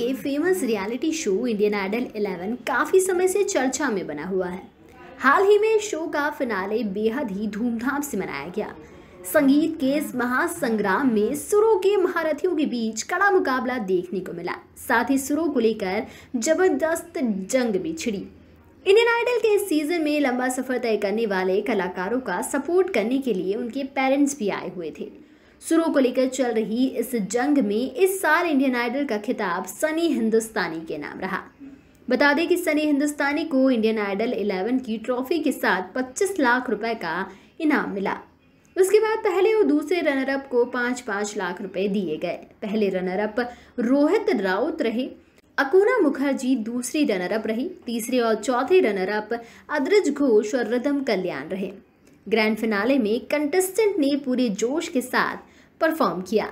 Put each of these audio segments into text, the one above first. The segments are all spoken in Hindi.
के famous reality show Indian Idol 11 काफ़ी समय से चर्चा में बना हुआ है हाल ही में शो का फिनाले बेहद ही धूमधाम से मनाया गया संगीत के इस महासंग्राम में सुरों के महारथियों के बीच कड़ा मुकाबला देखने को मिला साथ ही सुरों को लेकर जबरदस्त जंग भी छिड़ी इंडियन आइडल के इस सीजन में लंबा सफर तय करने वाले कलाकारों का सपोर्ट करने के लिए उनके पेरेंट्स भी आए हुए थे शुरू को लेकर चल रही इस जंग में इस साल इंडियन आइडल का खिताब सनी हिंदुस्तानी के नाम रहा बता दें कि सनी हिंदुस्तानी को इंडियन आइडल 11 की ट्रॉफी के साथ 25 लाख रुपए का इनाम मिला उसके बाद पहले और दूसरे रनरअप को पाँच पाँच लाख रुपए दिए गए पहले रनरअप रोहित राउत रहे अकुना मुखर्जी दूसरी रनरअप रही तीसरे और चौथे रनरअप अदरज घोष और रिदम कल्याण रहे ग्रैंड फिनाले में कंटेस्टेंट ने पूरे जोश के साथ परफॉर्म किया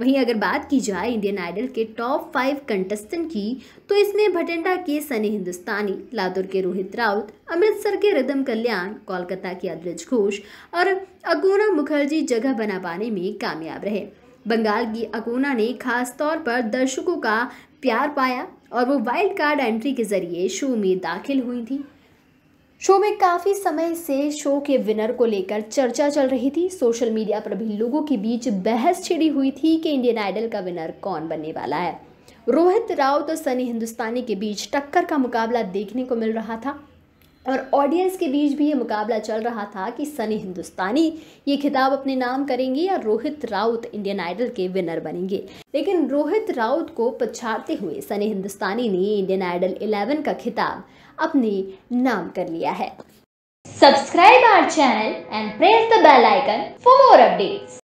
वहीं अगर बात की जाए इंडियन आइडल के टॉप फाइव कंटेस्टेंट की तो इसमें भटिंडा के सनी हिंदुस्तानी लातूर के रोहित राउत अमृतसर के रिदम कल्याण कोलकाता के अद्रज घोष और अगोना मुखर्जी जगह बना पाने में कामयाब रहे बंगाल की अकोना ने खास तौर पर दर्शकों का प्यार पाया और वो वाइल्ड कार्ड एंट्री के जरिए शो में दाखिल हुई थी शो में काफ़ी समय से शो के विनर को लेकर चर्चा चल रही थी सोशल मीडिया पर भी लोगों के बीच बहस छिड़ी हुई थी कि इंडियन आइडल का विनर कौन बनने वाला है रोहित राउत तो और सनी हिंदुस्तानी के बीच टक्कर का मुकाबला देखने को मिल रहा था और ऑडियंस के बीच भी ये मुकाबला चल रहा था कि सनी हिंदुस्तानी ये खिताब अपने नाम करेंगे या रोहित राउत इंडियन आइडल के विनर बनेंगे लेकिन रोहित राउत को पछाड़ते हुए सनी हिंदुस्तानी ने इंडियन आइडल 11 का खिताब अपने नाम कर लिया है subscribe our channel and press the bell icon for more updates.